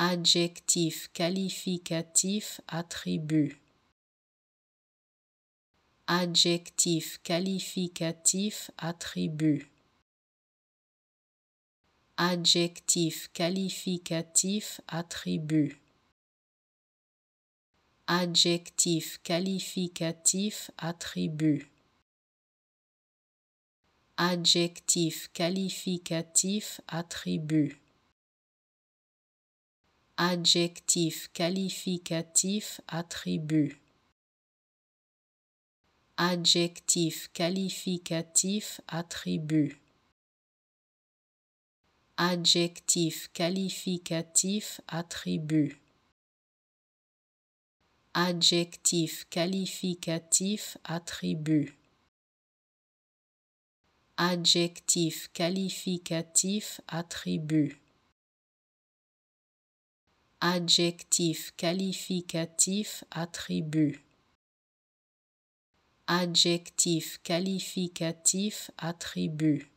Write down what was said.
adjectif, qualificatif, attribut. Adjectif, qualificatif, attribut. Adjectif, qualificatif, attribut. Adjectif, qualificatif, attribut. Adjectif, qualificatif, attribut adjectif, qualificatif, attribut. Adjectif, qualificatif, attribut. Adjectif, qualificatif, attribut. Adjectif, qualificatif, attribut. Adjectif, qualificatif, attribut. Adjectif, qualificatif, attribut. Adjectif, qualificatif, attribut.